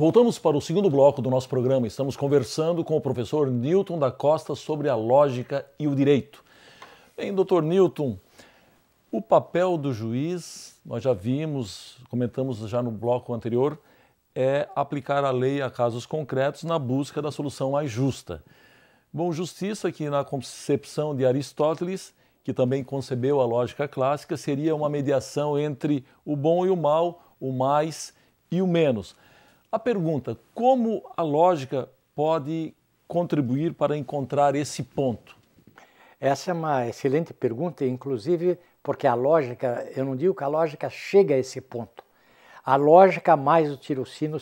Voltamos para o segundo bloco do nosso programa. Estamos conversando com o professor Newton da Costa sobre a lógica e o direito. Bem, doutor Newton, o papel do juiz, nós já vimos, comentamos já no bloco anterior, é aplicar a lei a casos concretos na busca da solução mais justa. Bom, justiça, que na concepção de Aristóteles, que também concebeu a lógica clássica, seria uma mediação entre o bom e o mal, o mais e o menos. A pergunta: como a lógica pode contribuir para encontrar esse ponto? Essa é uma excelente pergunta, inclusive porque a lógica, eu não digo que a lógica chega a esse ponto. A lógica mais o tirocínio,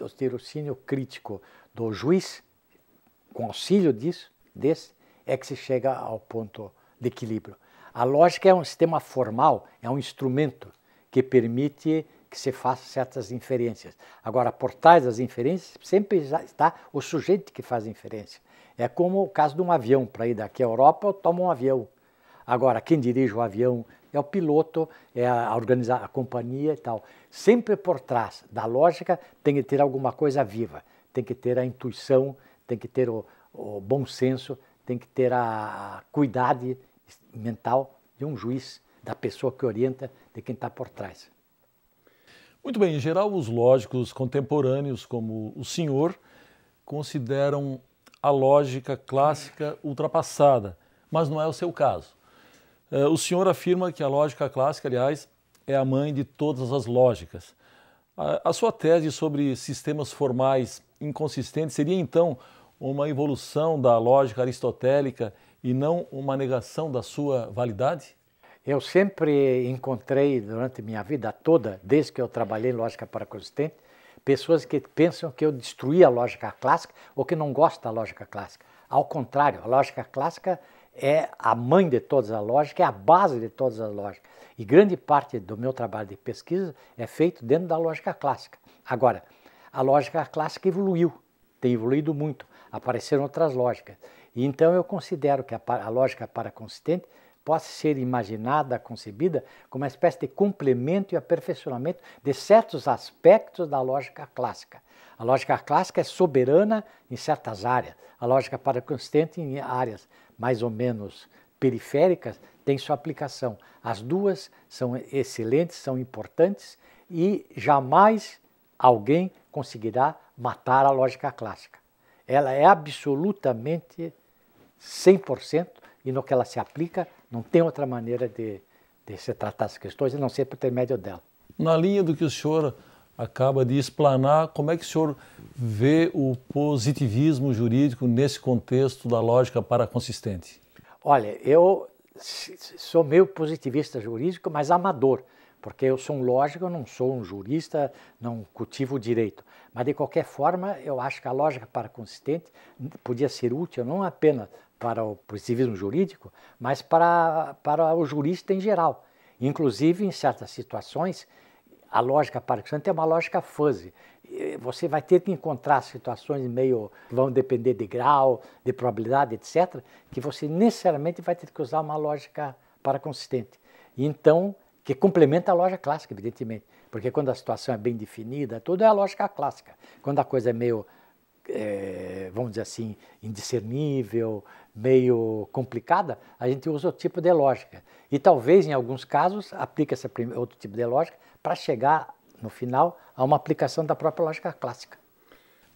o tirocínio crítico do juiz, com auxílio disso, desse, é que se chega ao ponto de equilíbrio. A lógica é um sistema formal, é um instrumento que permite que se faça certas inferências. Agora, por trás das inferências, sempre está o sujeito que faz a inferência. É como o caso de um avião, para ir daqui à Europa, eu tomo um avião. Agora, quem dirige o avião é o piloto, é a, a companhia e tal. Sempre por trás da lógica tem que ter alguma coisa viva, tem que ter a intuição, tem que ter o, o bom senso, tem que ter a cuidade mental de um juiz, da pessoa que orienta, de quem está por trás. Muito bem, em geral, os lógicos contemporâneos, como o senhor, consideram a lógica clássica ultrapassada, mas não é o seu caso. Eh, o senhor afirma que a lógica clássica, aliás, é a mãe de todas as lógicas. A sua tese sobre sistemas formais inconsistentes seria então uma evolução da lógica aristotélica e não uma negação da sua validade? Eu sempre encontrei, durante minha vida toda, desde que eu trabalhei em lógica para consistente, pessoas que pensam que eu destruí a lógica clássica ou que não gostam da lógica clássica. Ao contrário, a lógica clássica é a mãe de todas as lógicas, é a base de todas as lógicas. E grande parte do meu trabalho de pesquisa é feito dentro da lógica clássica. Agora, a lógica clássica evoluiu, tem evoluído muito, apareceram outras lógicas. E então eu considero que a, a lógica paraconsistente possa ser imaginada, concebida como uma espécie de complemento e aperfeiçoamento de certos aspectos da lógica clássica. A lógica clássica é soberana em certas áreas, a lógica paraconstante em áreas mais ou menos periféricas tem sua aplicação. As duas são excelentes, são importantes e jamais alguém conseguirá matar a lógica clássica. Ela é absolutamente 100% e no que ela se aplica não tem outra maneira de, de se tratar essas questões, a não ser por intermédio dela. Na linha do que o senhor acaba de explanar, como é que o senhor vê o positivismo jurídico nesse contexto da lógica paraconsistente? Olha, eu sou meio positivista jurídico, mas amador porque eu sou um lógico, eu não sou um jurista, não cultivo o direito. Mas, de qualquer forma, eu acho que a lógica para consistente podia ser útil não apenas para o positivismo jurídico, mas para, para o jurista em geral. Inclusive, em certas situações, a lógica para consistente é uma lógica fuzzy. Você vai ter que encontrar situações meio que vão depender de grau, de probabilidade, etc., que você necessariamente vai ter que usar uma lógica para consistente. Então, que complementa a loja clássica, evidentemente, porque quando a situação é bem definida, tudo é a lógica clássica. Quando a coisa é meio, é, vamos dizer assim, indiscernível, meio complicada, a gente usa outro tipo de lógica. E talvez, em alguns casos, aplique esse outro tipo de lógica para chegar, no final, a uma aplicação da própria lógica clássica.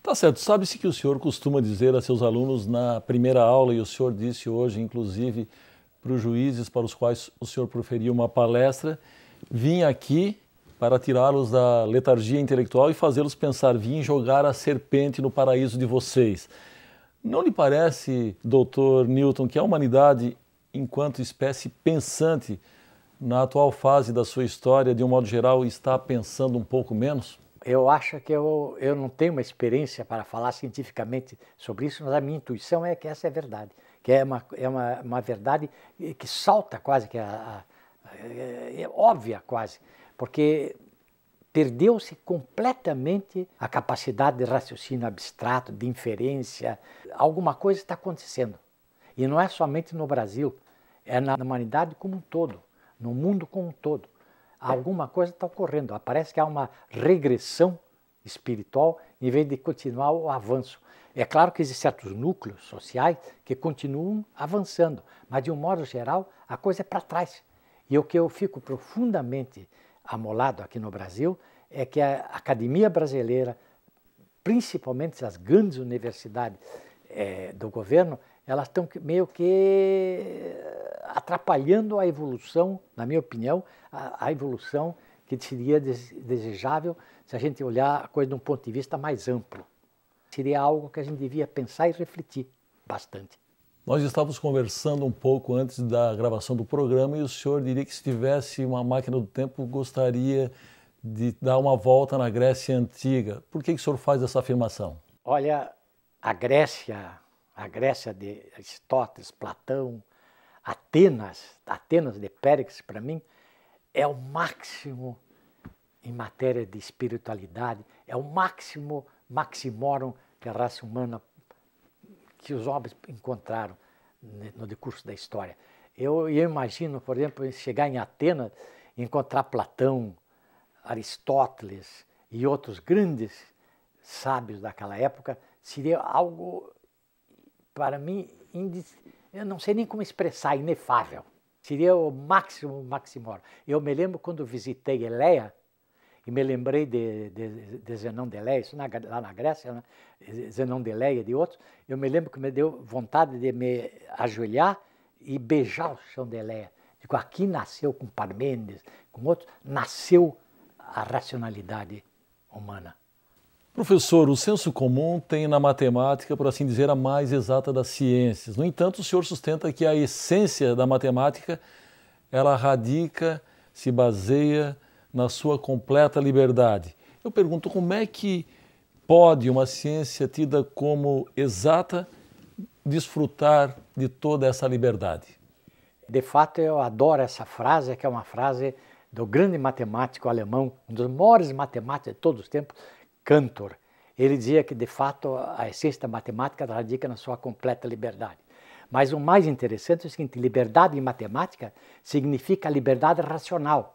Tá certo. Sabe-se que o senhor costuma dizer a seus alunos na primeira aula, e o senhor disse hoje, inclusive, para os juízes para os quais o senhor proferiu uma palestra. Vim aqui para tirá-los da letargia intelectual e fazê-los pensar. Vim jogar a serpente no paraíso de vocês. Não lhe parece, doutor Newton, que a humanidade, enquanto espécie pensante, na atual fase da sua história, de um modo geral, está pensando um pouco menos? Eu acho que eu, eu não tenho uma experiência para falar cientificamente sobre isso, mas a minha intuição é que essa é verdade que é uma, é uma, uma verdade que salta quase, que é, a, é, é óbvia quase, porque perdeu-se completamente a capacidade de raciocínio abstrato, de inferência. Alguma coisa está acontecendo. E não é somente no Brasil, é na humanidade como um todo, no mundo como um todo. Alguma coisa está ocorrendo. Parece que há uma regressão espiritual, em vez de continuar o avanço. É claro que existem certos núcleos sociais que continuam avançando, mas de um modo geral, a coisa é para trás. E o que eu fico profundamente amolado aqui no Brasil é que a academia brasileira, principalmente as grandes universidades é, do governo, elas estão meio que eh, atrapalhando a evolução, na minha opinião, a, a evolução que seria desejável se a gente olhar a coisa de um ponto de vista mais amplo. Seria algo que a gente devia pensar e refletir bastante. Nós estávamos conversando um pouco antes da gravação do programa e o senhor diria que se tivesse uma máquina do tempo gostaria de dar uma volta na Grécia antiga. Por que, que o senhor faz essa afirmação? Olha, a Grécia, a Grécia de Aristóteles, Platão, Atenas, Atenas de Péricles para mim é o máximo em matéria de espiritualidade, é o máximo maximorum que a raça humana, que os homens encontraram no decurso da história. Eu, eu imagino, por exemplo, chegar em Atenas e encontrar Platão, Aristóteles e outros grandes sábios daquela época, seria algo, para mim, eu não sei nem como expressar, inefável. Seria o máximo, maximorum. Eu me lembro quando visitei Eleia, e me lembrei de, de, de Zenon isso na, lá na Grécia, né? de Delé e de outros. Eu me lembro que me deu vontade de me ajoelhar e beijar o chão de Eleia. Digo, aqui nasceu com Parmênides, com outros, nasceu a racionalidade humana. Professor, o senso comum tem na matemática, por assim dizer, a mais exata das ciências. No entanto, o senhor sustenta que a essência da matemática, ela radica, se baseia na sua completa liberdade. Eu pergunto como é que pode uma ciência tida como exata desfrutar de toda essa liberdade? De fato, eu adoro essa frase, que é uma frase do grande matemático alemão, um dos maiores matemáticos de todos os tempos, Cantor. Ele dizia que, de fato, a essência da matemática radica na sua completa liberdade. Mas o mais interessante é o seguinte: liberdade em matemática significa liberdade racional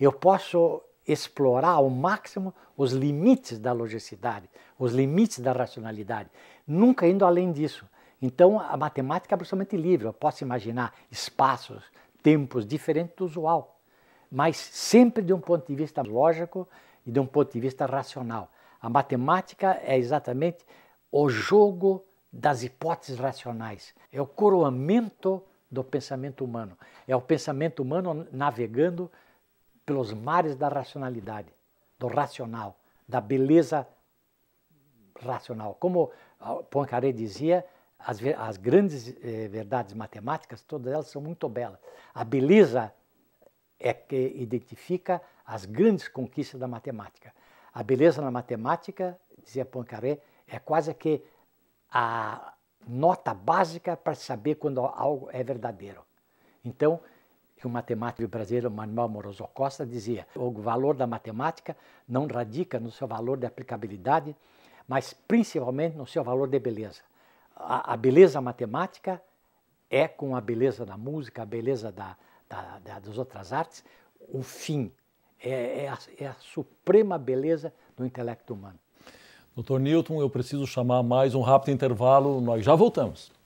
eu posso explorar ao máximo os limites da logicidade, os limites da racionalidade, nunca indo além disso. Então, a matemática é absolutamente livre. Eu posso imaginar espaços, tempos diferentes do usual, mas sempre de um ponto de vista lógico e de um ponto de vista racional. A matemática é exatamente o jogo das hipóteses racionais, é o coroamento do pensamento humano, é o pensamento humano navegando pelos mares da racionalidade, do racional, da beleza racional. Como ah, Poincaré dizia, as, as grandes eh, verdades matemáticas, todas elas são muito belas. A beleza é que identifica as grandes conquistas da matemática. A beleza na matemática, dizia Poincaré, é quase que a nota básica para saber quando algo é verdadeiro. Então, que o matemático brasileiro Manuel Moroso Costa dizia: o valor da matemática não radica no seu valor de aplicabilidade, mas principalmente no seu valor de beleza. A, a beleza matemática é, com a beleza da música, a beleza da, da, da das outras artes, o fim, é, é, a, é a suprema beleza do intelecto humano. Doutor Newton, eu preciso chamar mais um rápido intervalo, nós já voltamos.